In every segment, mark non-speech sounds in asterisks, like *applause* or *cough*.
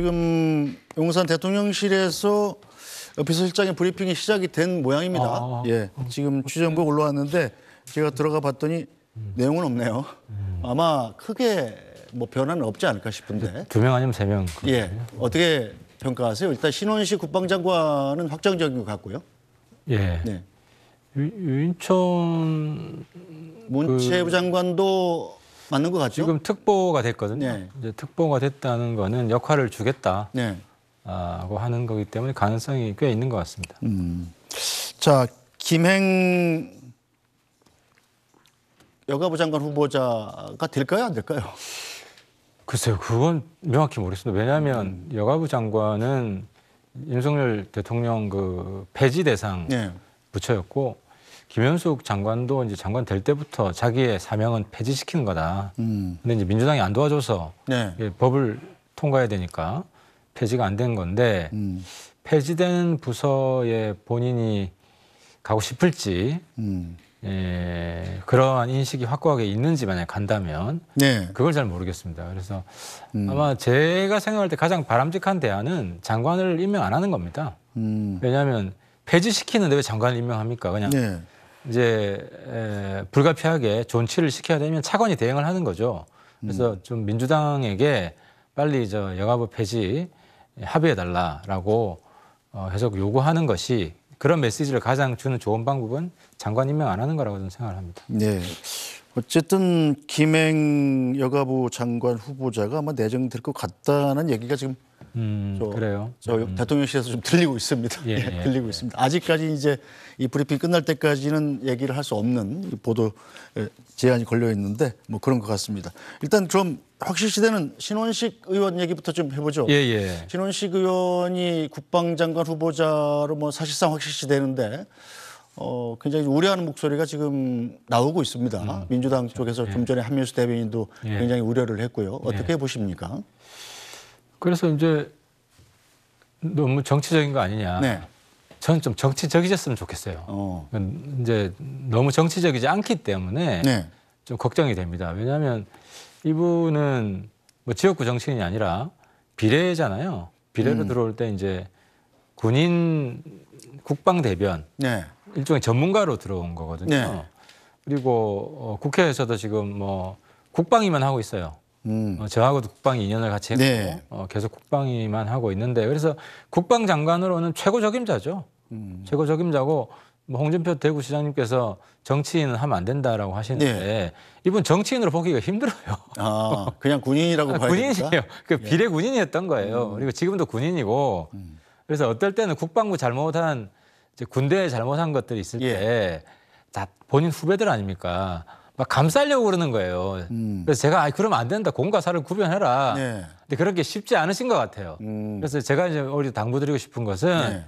지금 용산 대통령실에서 비서실장의 브리핑이 시작이 된 모양입니다. 아, 아 예, 지금 취재부 올라왔는데 제가 들어가 봤더니 내용은 없네요. 음. 아마 크게 뭐 변화는 없지 않을까 싶은데. 두 명 아니면 세 명. 예, 어떻게 평가하세요? 일단 신원식 국방장관은 확정적인 것 같고요. 예. 네. 윤, 윤천 문체부 그 장관도 맞는 것 같죠? 지금 특보가 됐거든요. 네. 이제 특보가 됐다는 거는 역할을 주겠다고 네. 하는 거기 때문에 가능성이 꽤 있는 것 같습니다. 음. 자, 김행 여가부 장관 후보자가 될까요, 안 될까요? 글쎄요, 그건 명확히 모르겠습니다. 왜냐하면 음. 여가부 장관은 윤석열 대통령 그 폐지 대상 네. 부처였고 김현숙 장관도 이제 장관 될 때부터 자기의 사명은 폐지시키는 거다. 음. 근데 이제 민주당이 안 도와줘서 네. 법을 통과해야 되니까 폐지가 안 된 건데 음. 폐지된 부서에 본인이 가고 싶을지 음. 예, 그러한 인식이 확고하게 있는지 만약 간다면 네. 그걸 잘 모르겠습니다. 그래서 음. 아마 제가 생각할 때 가장 바람직한 대안은 장관을 임명 안 하는 겁니다. 음. 왜냐하면 폐지시키는데 왜 장관을 임명합니까? 그냥 네. 이제 에, 불가피하게 존치를 시켜야 되면 차관이 대응을 하는 거죠. 그래서 음. 좀 민주당에게 빨리 저영화부 폐지 합의해 달라라고 어, 해석 요구하는 것이 그런 메시지를 가장 주는 좋은 방법은 장관 임명 안 하는 거라고 저는 생각을 합니다. 네. 어쨌든 김행 여가부 장관 후보자가 아마 내정될 것 같다는 얘기가 지금 음, 저, 그래요. 저 음. 대통령실에서 좀 들리고 있습니다. 예, *laughs* 예, 예, 들리고 예. 있습니다. 아직까지 이제 이 브리핑 끝날 때까지는 얘기를 할 수 없는 보도 제한이 걸려 있는데 뭐 그런 것 같습니다. 일단 좀 확실시되는 신원식 의원 얘기부터 좀 해보죠. 예, 예. 신원식 의원이 국방장관 후보자로 뭐 사실상 확실시되는데 어, 굉장히 우려하는 목소리가 지금 나오고 있습니다. 음, 민주당 그렇죠. 쪽에서 예. 좀 전에 한민수 대변인도 예. 굉장히 우려를 했고요. 예. 어떻게 예. 보십니까? 그래서 이제 너무 정치적인 거 아니냐. 네. 저는 좀정치적이셨으면 좋겠어요. 어. 이제 너무 정치적이지 않기 때문에 네. 좀 걱정이 됩니다. 왜냐하면 이분은 뭐 지역구 정치인이 아니라 비례잖아요. 비례로 음. 들어올 때 이제 군인 국방 대변 네. 일종의 전문가로 들어온 거거든요. 네. 그리고 어, 국회에서도 지금 뭐 국방위만 하고 있어요. 음. 어, 저하고도 국방위 인연을 같이 했고 네. 어, 계속 국방위만 하고 있는데 그래서 국방장관으로는 최고 적임자죠. 음. 최고 적임자고 뭐 홍준표 대구시장님께서 정치인은 하면 안 된다라고 하시는데 네. 이분 정치인으로 보기가 힘들어요. 아, 그냥 군인이라고 아, 봐야 군인이에요. 그 예. 비례 군인이었던 거예요. 음. 그리고 지금도 군인이고 음. 그래서 어떨 때는 국방부 잘못한 이제 군대에 잘못한 것들이 있을 예. 때다 본인 후배들 아닙니까? 막 감싸려고 그러는 거예요. 음. 그래서 제가 아, 그러면 안 된다. 공과 사를 구별해라. 네. 근데 그런 게 쉽지 않으신 것 같아요. 음. 그래서 제가 이제 우리 당부드리고 싶은 것은 네.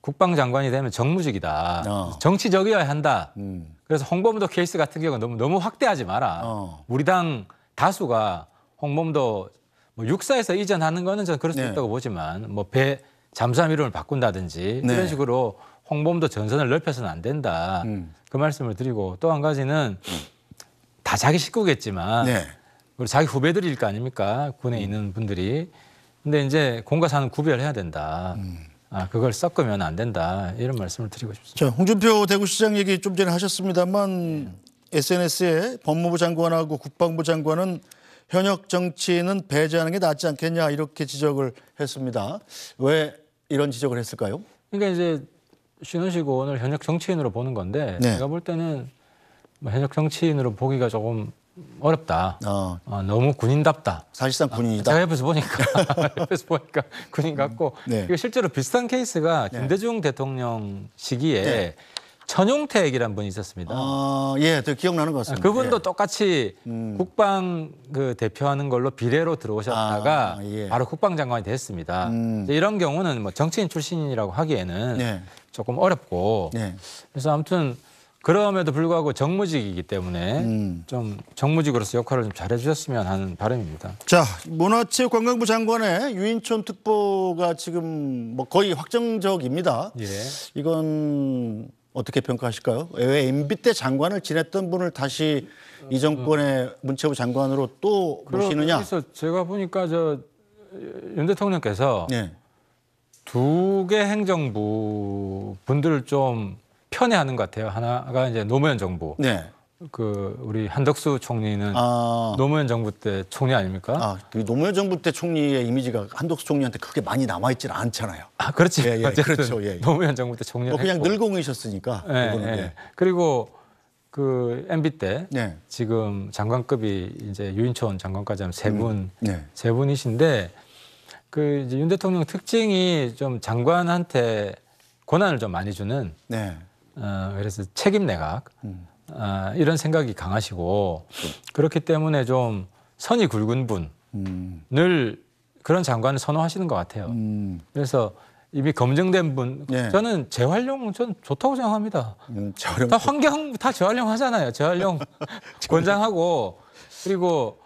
국방장관이 되면 정무직이다. 어. 정치적이어야 한다. 음. 그래서 홍범도 케이스 같은 경우는 너무 너무 확대하지 마라. 어. 우리 당 다수가 홍범도 뭐 육사에서 이전하는 거는 저는 그럴 수 네. 있다고 보지만 뭐 배 잠수함 이름을 바꾼다든지 네. 이런 식으로 홍범도 전선을 넓혀서는 안 된다. 음. 그 말씀을 드리고 또 한 가지는 다 자기 식구겠지만 네. 우리 자기 후배들일 거 아닙니까 군에 음. 있는 분들이. 근데 이제 공과 사는 구별해야 된다. 음. 아 그걸 섞으면 안 된다 이런 말씀을 드리고 싶습니다. 자, 홍준표 대구시장 얘기 좀 전에 하셨습니다만 네. SNS에 법무부 장관하고 국방부 장관은 현역 정치인은 배제하는 게 낫지 않겠냐 이렇게 지적을 했습니다. 왜 이런 지적을 했을까요? 그러니까 이제 신원식 의원을 현역 정치인으로 보는 건데 네. 제가 볼 때는 뭐 현역 정치인으로 보기가 조금 어렵다. 어. 어, 너무 군인답다. 사실상 어, 군인이다. 아, 제가 옆에서 보니까 *laughs* 옆에서 보니까 군인 같고 음, 네. 실제로 비슷한 케이스가 네. 김대중 네. 대통령 시기에 네. 천용택이란 분이 있었습니다. 어, 예, 기억나는 것 같습니다. 그분도 예. 똑같이 음. 국방 그 대표하는 걸로 비례로 들어오셨다가 아, 예. 바로 국방장관이 됐습니다. 음. 이런 경우는 뭐 정치인 출신이라고 하기에는 예. 조금 어렵고 네. 그래서 아무튼 그럼에도 불구하고 정무직이기 때문에 음. 좀 정무직으로서 역할을 좀 잘해주셨으면 하는 바람입니다. 자 문화체육관광부 장관의 유인촌 특보가 지금 뭐 거의 확정적입니다. 예. 이건 어떻게 평가하실까요? 왜 MB 때 장관을 지냈던 분을 다시 이 정권의 문체부 장관으로 또 모시느냐? 그래서 제가 보니까 저 윤 대통령께서 네. 두개 행정부 분들을 좀 편애하는 것 같아요. 하나가 이제 노무현 정부. 네. 그 우리 한덕수 총리는 아. 노무현 정부 때 총리 아닙니까? 아, 그 노무현 정부 때 총리의 이미지가 한덕수 총리한테 그렇게 많이 남아 있질 않잖아요. 아, 그렇지. 예, 예, 그렇죠. 예, 예. 노무현 정부 때 총리. 뭐 그냥 늘공이셨으니까 예, 그 예. 그리고 그 MB 때 네. 지금 장관급이 이제 유인촌 장관까지 하면 세 음. 분, 음, 네. 분이신데 그 이제 윤 대통령 특징이 좀 장관한테 권한을 좀 많이 주는 네. 어, 그래서 책임 내각 음. 어, 이런 생각이 강하시고 그렇기 때문에 좀 선이 굵은 분늘 음. 그런 장관을 선호하시는 것 같아요. 음. 그래서 이미 검증된 분 네. 저는 재활용 전 좋다고 생각합니다. 음, 다 환경 다 재활용 하잖아요. 재활용 *laughs* 권장하고 그리고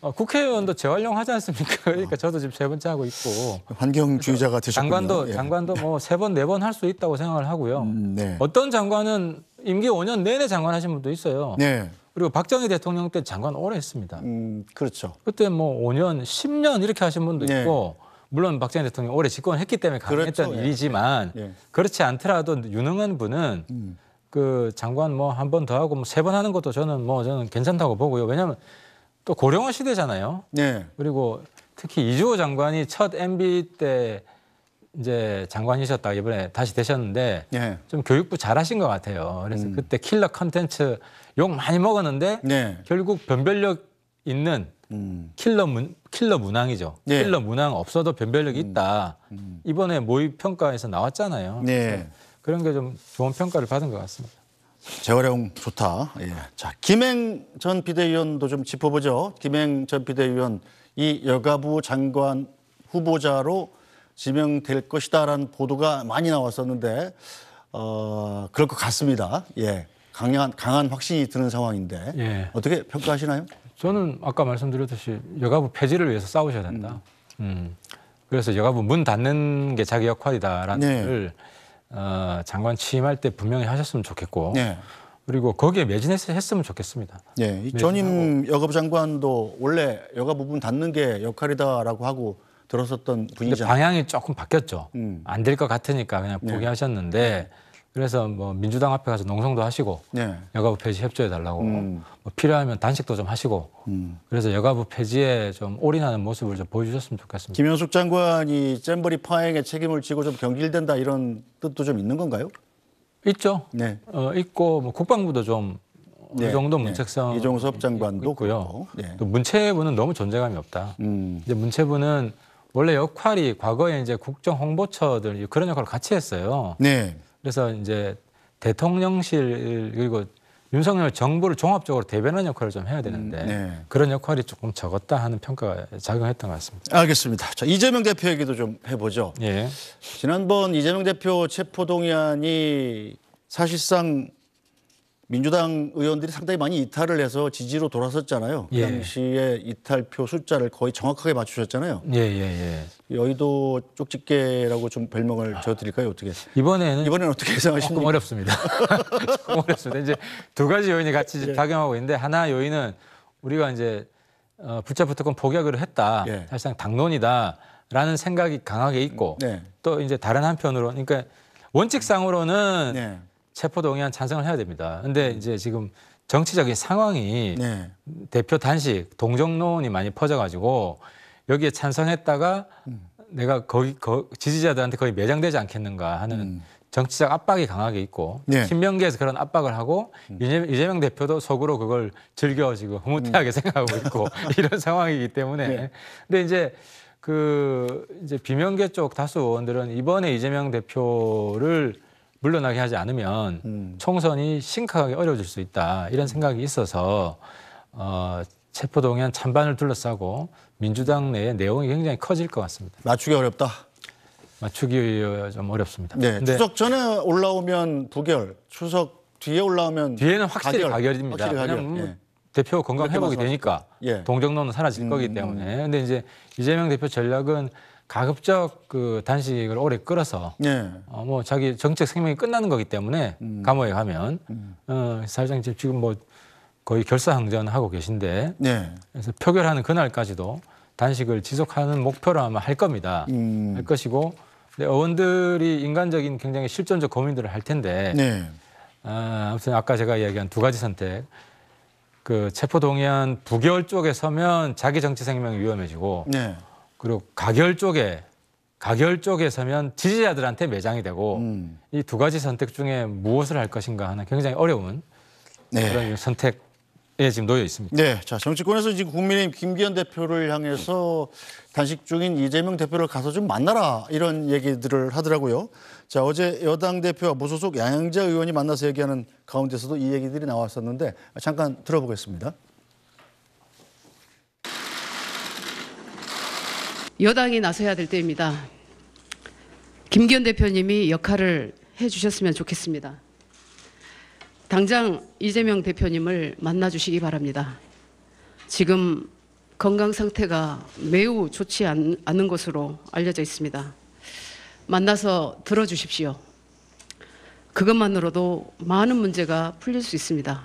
어, 국회의원도 재활용하지 않습니까? *laughs* 그러니까 저도 지금 세 번째 하고 있고 환경주의자가 그러니까 되셨군요. 장관도 예. 장관도 뭐 세 번 네 번 할 수 있다고 생각을 하고요. 음, 네. 어떤 장관은 임기 5년 내내 장관 하신 분도 있어요. 네. 그리고 박정희 대통령 때 장관 오래 했습니다. 음, 그렇죠. 그때 뭐 5년, 10년 이렇게 하신 분도 네. 있고 물론 박정희 대통령 오래 집권했기 때문에 가능했던 그렇죠. 예. 일이지만 예. 그렇지 않더라도 유능한 분은 음. 그 장관 뭐 한 번 더 하고 뭐 세 번 하는 것도 저는 뭐 저는 괜찮다고 보고요. 왜냐하면 또 고령화 시대잖아요. 네. 그리고 특히 이주호 장관이 첫 MB 때 이제 장관이셨다 이번에 다시 되셨는데 네. 좀 교육부 잘하신 것 같아요. 그래서 음. 그때 킬러 컨텐츠 욕 많이 먹었는데 네. 결국 변별력 있는 음. 킬러 문 킬러 문항이죠. 네. 킬러 문항 없어도 변별력이 음. 있다. 음. 이번에 모의 평가에서 나왔잖아요. 네. 그런 게 좀 좋은 평가를 받은 것 같습니다. 재활용 좋다. 예. 자, 김행 전 비대위원도 좀 짚어보죠. 김행 전 비대위원 이 여가부 장관 후보자로 지명될 것이다라는 보도가 많이 나왔었는데 어, 그럴 것 같습니다. 예. 강한 강한 확신이 드는 상황인데 예. 어떻게 평가하시나요? 저는 아까 말씀드렸듯이 여가부 폐지를 위해서 싸우셔야 된다. 음. 음. 그래서 여가부 문 닫는 게 자기 역할이다라는 네. 어, 장관 취임할 때 분명히 하셨으면 좋겠고 네. 그리고 거기에 매진했으면 좋겠습니다. 네, 이 전임 여가부 장관도 원래 여가부 분 닫는 게 역할이다라고 하고 들었었던 분이잖 방향이 조금 바뀌었죠. 음. 안될 것 같으니까 그냥 네. 포기하셨는데 네. 그래서 뭐 민주당 앞에 가서 농성도 하시고 네. 여가부 폐지 협조해 달라고 음. 뭐 필요하면 단식도 좀 하시고 음. 그래서 여가부 폐지에 좀 올인하는 모습을 좀 보여주셨으면 좋겠습니다. 김현숙 장관이 잼버리 파행에 책임을 지고 좀 경질된다 이런 뜻도 좀 있는 건가요? 있죠. 네. 어, 있고 뭐 국방부도 좀 어, 네. 이 정도 문책성 네. 이종섭 장관도 있고요. 네. 또 문체부는 너무 존재감이 없다. 음. 이제 문체부는 원래 역할이 과거에 이제 국정 홍보처들 그런 역할을 같이 했어요. 네. 그래서 이제 대통령실 그리고 윤석열 정부를 종합적으로 대변하는 역할을 좀 해야 음, 되는데 음, 네. 그런 역할이 조금 적었다 하는 평가가 작용했던 것 같습니다. 알겠습니다. 자, 이재명 대표 얘기도 좀 해보죠. 예. 지난번 이재명 대표 체포동의안이 사실상 민주당 의원들이 상당히 많이 이탈을 해서 지지로 돌아섰잖아요. 그 예. 당시에 이탈표 숫자를 거의 정확하게 맞추셨잖아요. 예, 예, 예. 여의도 쪽집게라고 좀 별명을 아, 저드릴까요? 어떻게? 이번에는 이번에는 어떻게 예상하십니까? 조금 어렵습니다. *laughs* 조금 어렵습니다. 이제 두 가지 요인이 같이 예. 작용하고 있는데 하나 요인은 우리가 이제 어, 불법 프로토콜 포격을 했다. 예. 사실상 당론이다라는 생각이 강하게 있고 네. 또 이제 다른 한편으로 그러니까 원칙상으로는 네. 체포 동의안 찬성을 해야 됩니다. 근데 음. 이제 지금 정치적인 상황이 네. 대표 단식 동정론이 많이 퍼져가지고 여기에 찬성했다가 음. 내가 거기 거, 지지자들한테 거의 매장되지 않겠는가 하는 음. 정치적 압박이 강하게 있고 네. 신명계에서 그런 압박을 하고 음. 이재명 대표도 속으로 그걸 즐겨 지금 흐뭇해하게 음. 생각하고 있고 *laughs* *laughs* 이런 상황이기 때문에 네. 근데 이제 그 이제 비명계 쪽 다수 의원들은 이번에 이재명 대표를 물러나게 하지 않으면 음. 총선이 심각하게 어려워질 수 있다 이런 생각이 있어서 어, 체포동의안 찬반을 둘러싸고 민주당 내에 내용이 굉장히 커질 것 같습니다. 맞추기 어렵다. 맞추기 좀 어렵습니다. 네, 추석 전에 올라오면 부결, 추석 뒤에 올라오면 뒤에는 확실히 가결. 입니다 가결. 예. 대표 건강 회복이 되니까 예. 동정론은 사라질 음. 거기 때문에. 근데 이제 이재명 대표 전략은 가급적 그 단식을 오래 끌어서 네. 어, 뭐 자기 정책 생명이 끝나는 거기 때문에 음. 감옥에 가면 음. 어, 사실상 지금 뭐 거의 결사항전하고 계신데 네. 그래서 표결하는 그날까지도 단식을 지속하는 목표로 아마 할 겁니다. 음. 할 것이고 근데 의원들이 인간적인 굉장히 실존적 고민들을 할 텐데 네. 아, 아무튼 아까 제가 이야기한 두 가지 선택 그 체포동의안 부결 쪽에 서면 자기 정치 생명이 위험해지고 네. 그리고 가결 쪽에 가결 쪽에 서면 지지자들한테 매장이 되고 음. 이두 가지 선택 중에 무엇을 할 것인가 하는 굉장히 어려운 네. 그런 선택에 지금 놓여 있습니다. 네, 자 정치권에서 지금 국민의힘 김기현 대표를 향해서 단식 중인 이재명 대표를 가서 좀 만나라 이런 얘기들을 하더라고요. 자 어제 여당 대표와 무소속 양양자 의원이 만나서 얘기하는 가운데서도 이 얘기들이 나왔었는데 잠깐 들어보겠습니다. 여당이 나서야 될 때입니다. 김기현 대표님이 역할을 해주셨으면 좋겠습니다. 당장 이재명 대표님을 만나주시기 바랍니다. 지금 건강 상태가 매우 좋지 않, 않은 것으로 알려져 있습니다. 만나서 들어주십시오. 그것만으로도 많은 문제가 풀릴 수 있습니다.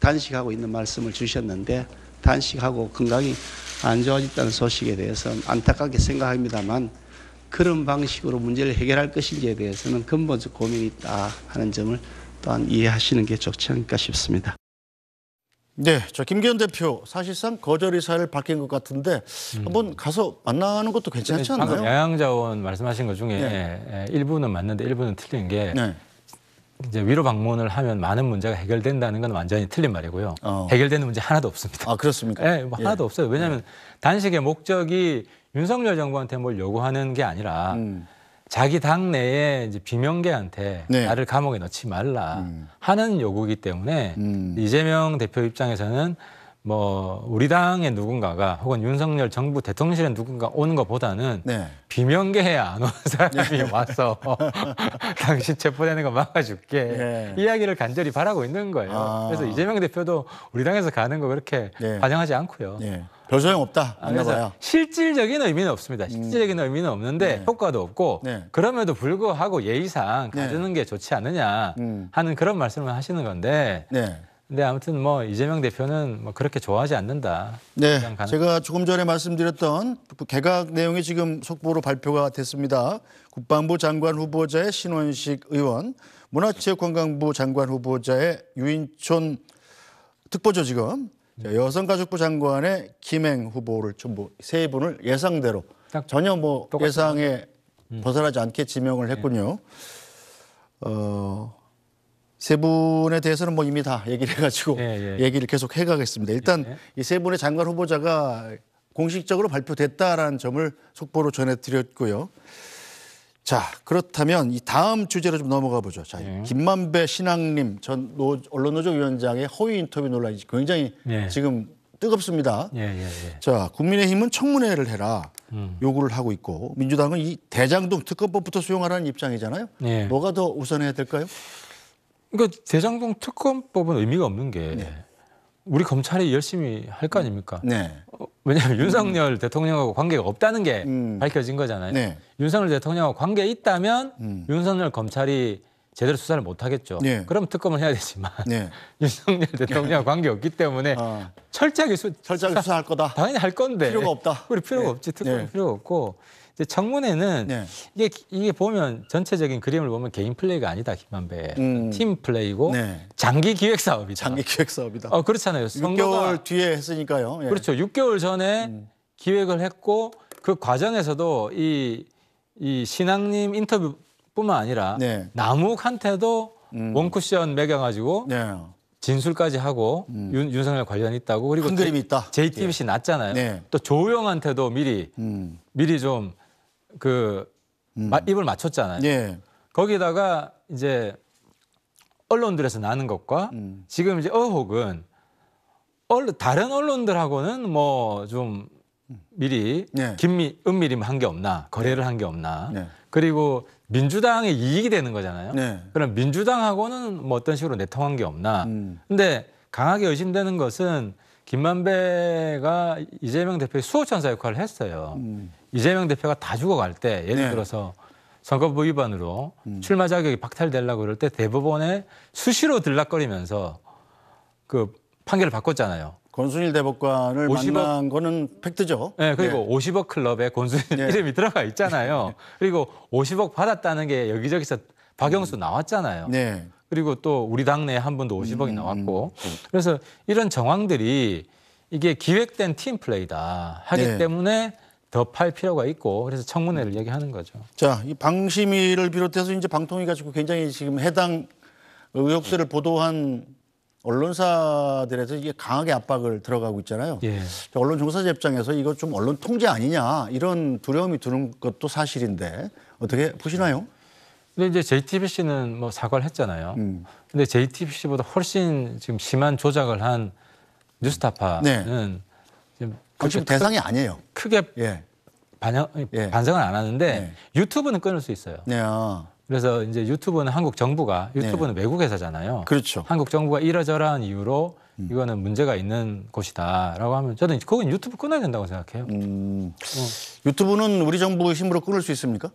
단식하고 있는 말씀을 주셨는데 단식하고 건강이 안 좋아졌다는 소식에 대해서는 안타깝게 생각합니다만 그런 방식으로 문제를 해결할 것인지에 대해서는 근본적 고민이 있다 하는 점을 또한 이해하시는 게 좋지 않을까 싶습니다. 네, 저 김기현 대표 사실상 거절 의사를 밝힌 것 같은데 음. 한번 가서 만나는 것도 괜찮지 네, 않나요? 방금 야양자원 말씀하신 것 중에 네. 예, 예, 일부는 맞는데 일부는 틀린 게 네. 이제 위로 방문을 하면 많은 문제가 해결된다는 건 완전히 틀린 말이고요. 어. 해결되는 문제 하나도 없습니다. 아 그렇습니까? 네, 뭐 예. 하나도 없어요. 왜냐하면 예. 단식의 목적이 윤석열 정부한테 뭘 요구하는 게 아니라 음. 자기 당 내에 이제 비명계한테 네. 나를 감옥에 넣지 말라 음. 하는 요구이기 때문에 음. 이재명 대표 입장에서는 뭐 우리 당의 누군가가 혹은 윤석열 정부 대통령실에 누군가 오는 것보다는 네. 비명계해야 안 오는 *laughs* 사람이 네. 와서 *laughs* 당신 체포되는 거 막아줄게 네. 이야기를 간절히 바라고 있는 거예요. 아. 그래서 이재명 대표도 우리 당에서 가는 거 그렇게 네. 반영하지 않고요. 네. 별 소용 없다. 안나봐요. 아, 실질적인 의미는 없습니다. 음. 실질적인 음. 의미는 없는데 네. 효과도 없고 네. 그럼에도 불구하고 예의상 가지는 네. 게 좋지 않느냐 음. 하는 그런 말씀을 하시는 건데 네. 근데 아무튼 뭐 이재명 대표는 뭐 그렇게 좋아하지 않는다. 네, 가능... 제가 조금 전에 말씀드렸던 그 개각 내용이 지금 속보로 발표가 됐습니다. 국방부 장관 후보자의 신원식 의원, 문화체육관광부 장관 후보자의 유인촌 특보죠 지금. 자, 여성가족부 장관의 김행 후보를 전부 세 분을 예상대로 전혀 뭐 예상에 음. 벗어나지 않게 지명을 했군요. 어, 세 분에 대해서는 뭐 이미 다 얘기를 해가지고 예, 예. 얘기를 계속 해가겠습니다. 일단 예. 이세 분의 장관 후보자가 공식적으로 발표됐다라는 점을 속보로 전해드렸고요. 자 그렇다면 이 다음 주제로 좀 넘어가 보죠. 자 예. 김만배 신앙님 전 노, 언론노조위원장의 허위 인터뷰 논란이 굉장히 예. 지금 뜨겁습니다. 예, 자 국민의힘은 청문회를 해라 음. 요구를 하고 있고 민주당은 이 대장동 특검법부터 수용하라는 입장이잖아요. 뭐가 더 우선해야 될까요? 그러니까 대장동 특검법은 의미가 없는 게 네. 우리 검찰이 열심히 할 거 아닙니까? 네. 어, 왜냐하면 윤석열 음. 대통령하고 관계가 없다는 게 음. 밝혀진 거잖아요. 네. 윤석열 대통령하고 관계 있다면 음. 윤석열 검찰이 제대로 수사를 못 하겠죠. 네. 그럼 특검을 해야 되지만 네. *laughs* 윤석열 대통령과 하 관계 없기 때문에 어. 철저하게 수, 철저하게 수사할 거다. 당연히 할 건데 필요가 없다. 우리 필요가 네. 없지 특검 네. 필요가 없고 이제 청문회는 네. 이게 이게 보면 전체적인 그림을 보면 개인 플레이가 아니다 김만배 음. 팀 플레이고 네. 장기 기획 사업이다. 장기 기획 사업이다. 어 그렇잖아요. 6개월 뒤에 했으니까요. 예. 그렇죠. 6개월 전에 음. 기획을 했고 그 과정에서도 이이 신앙님 인터뷰뿐만 아니라 네. 남욱한테도 음. 원쿠션 매겨가지고 네. 진술까지 하고 음. 윤, 윤석열 관련 있다고 그리고 큰 그림이 있다. JTBC 예. 났잖아요. 네. 또 조우영한테도 미리 음. 미리 좀그 음. 입을 맞췄잖아요. 예. 거기다가 이제 언론들에서 나는 것과 음. 지금 이제 어혹은 언론, 다른 언론들하고는 뭐좀 음. 미리 네. 예. 긴밀 은밀히 한 게 없나 거래를 한 게 없나 네. 그리고 민주당의 이익이 되는 거잖아요. 예. 그럼 민주당하고는 뭐 어떤 식으로 내통한 게 없나. 음. 근데 강하게 의심되는 것은 김만배가 이재명 대표의 수호천사 역할을 했어요. 음. 이재명 대표가 다 죽어갈 때 예를 네. 들어서 선거법 위반으로 음. 출마 자격이 박탈될라 그럴 때 대법원에 수시로 들락거리면서 그 판결을 바꿨잖아요. 권순일 대법관을 50억, 만난 거는 팩트죠. 네, 그리고 네. 예. 50억 클럽에 권순일 네. 이름이 들어가 있잖아요. *laughs* 예. 그리고 50억 받았다는 게 여기저기서 박영수 음. 나왔잖아요. 네. 그리고 또 우리 당내에 한 분도 50억이 음, 음. 나왔고. 음. 그래서 이런 정황들이 이게 기획된 팀 플레이다 하기 네. 때문에 더팔 필요가 있고 그래서 청문회를 음. 얘기하는 거죠. 자, 이 방심위를 비롯해서 이제 방통위 가지고 굉장히 지금 해당 의혹서를 보도한 언론사들에서 이게 강하게 압박을 들어가고 있잖아요. 예. 언론 종사자 입장에서 이거 좀 언론 통제 아니냐 이런 두려움이 드는 것도 사실인데 어떻게 보시나요? 근데 이제 JTBC는 뭐 사과를 했잖아요. 음. 근데 JTBC보다 훨씬 지금 심한 조작을 한 뉴스타파는 네. 지금 그 지금 대상이 아니에요. 크게 예. 반영, 예. 반성은 안 하는데 예. 유튜브는 끊을 수 있어요. 네. 아. 그래서 이제 유튜브는 한국 정부가 네. 유튜브는 네. 외국 회사잖아요. 그렇죠. 한국 정부가 이러저러한 이유로 음. 이거는 문제가 있는 곳이다라고 하면 저는 그건 유튜브 끊어야 된다고 생각해요. 음. 어. 유튜브는 우리 정부 의 힘으로 끊을 수 있습니까?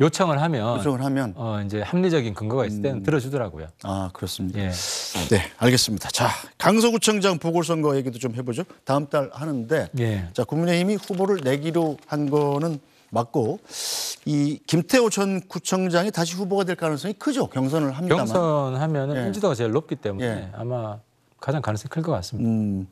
요청을 하면 요청을 하면 어, 이제 합리적인 근거가 있을 때는 음. 들어주더라고요. 아 그렇습니다. 예. 네, 알겠습니다. 자, 강서구청장 보궐선거 얘기도 좀 해보죠. 다음 달 하는데 예. 자 국민의힘이 후보를 내기로 한 거는 맞고 이 김태호 전 구청장이 다시 후보가 될 가능성이 크죠. 경선을 합니다만. 경선하면 예. 인지도가 제일 높기 때문에 예. 아마 가장 가능성이 클 것 같습니다. 음,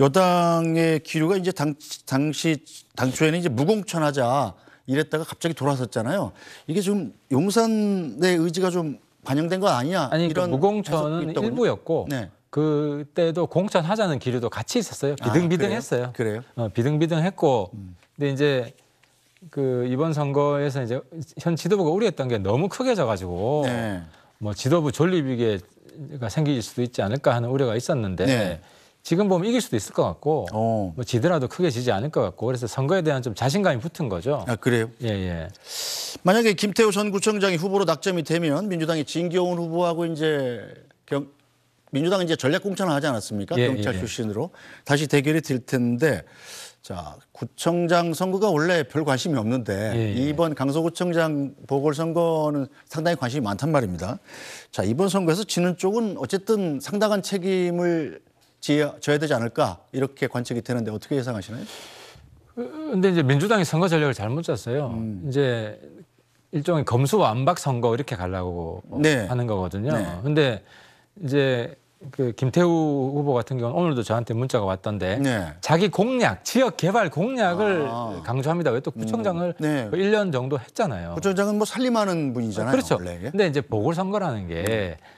여당의 기류가 이제 당, 당시 당초에는 이제 무공천하자 이랬다가 갑자기 돌아섰잖아요. 이게 지금 용산의 의지가 좀 반영된 거 아니냐? 아니, 그러니까 이런 무공천은 일부였고 네. 그때도 공천 하자는 기류도 같이 있었어요. 비등비등했어요. 아, 그래요? 그래요? 어, 비등비등했고 음. 근데 이제 그 이번 선거에서 이제 현 지도부가 우려했던 게 너무 크게 져가지고 네. 뭐 지도부 존립 위기가 생길 수도 있지 않을까 하는 우려가 있었는데. 네. 지금 보면 이길 수도 있을 것 같고 어. 뭐 지더라도 크게 지지 않을 것 같고 그래서 선거에 대한 좀 자신감이 붙은 거죠. 아 그래요? 예예. 예. 만약에 김태우 전 구청장이 후보로 낙점이 되면 민주당이 진경훈 후보하고 이제 경, 민주당은 이제 전략 공천을 하지 않았습니까? 예, 경찰 예, 예. 출신으로 다시 대결이 될 텐데 자 구청장 선거가 원래 별 관심이 없는데 예, 예, 이번 강서구청장 보궐선거는 상당히 관심이 많단 말입니다. 자 이번 선거에서 지는 쪽은 어쨌든 상당한 책임을 지어야 되지 않을까 이렇게 관측이 되는데 어떻게 예상하시나요? 그, 근데 이제 민주당이 선거 전략을 잘못 짰어요. 음. 이제 일종의 검수 완박 선거 이렇게 가려고 네. 하는 거거든요. 네. 근데 이제 그 김태우 후보 같은 경우는 오늘도 저한테 문자가 왔던데 네. 자기 공약, 지역 개발 공약을 아. 강조합니다. 왜또 음. 구청장을 음. 네. 1년 정도 했잖아요. 구청장은 뭐 살림하는 분이잖아요. 그렇죠. 원래. 근데 이제 보궐선거라는 게 음.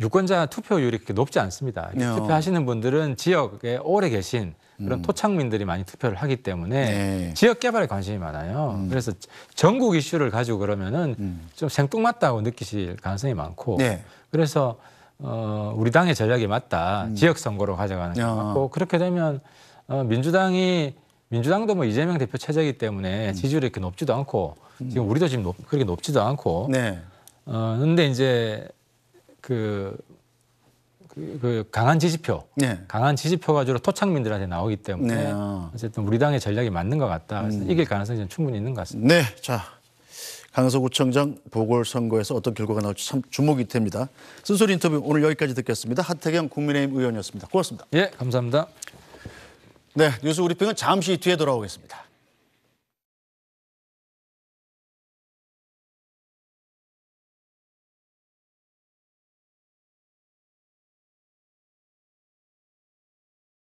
유권자 투표율이 그렇게 높지 않습니다. 네. 투표하시는 분들은 지역에 오래 계신 그런 음. 토착민들이 많이 투표를 하기 때문에 네. 지역 개발에 관심이 많아요. 음. 그래서 전국 이슈를 가지고 그러면은 음. 좀 생뚱맞다고 느끼실 가능성이 많고 네. 그래서 어, 우리 당의 전략이 맞다. 음. 지역 선거로 가져가는 게 맞고 그렇게 되면 어, 민주당이 민주당도 뭐 이재명 대표 체제이기 때문에 음. 지지율이 이렇게 높지도 않고 음. 지금 우리도 지금 높, 그렇게 높지도 않고 네. 어, 근데 이제 그, 그, 그 강한 지지표, 네. 강한 지지표가 주로 토착민들한테 나오기 때문에 네. 어. 어쨌든 우리 당의 전략이 맞는 것 같다. 그래서 음. 이길 가능성이 충분히 있는 것 같습니다. 네, 자 강서구청장 보궐선거에서 어떤 결과가 나올지 참 주목이 됩니다. 쓴소리 인터뷰 오늘 여기까지 듣겠습니다. 하태경 국민의힘 의원이었습니다. 고맙습니다. 예, 감사합니다. 네, 뉴스 브리핑은 잠시 뒤에 돌아오겠습니다.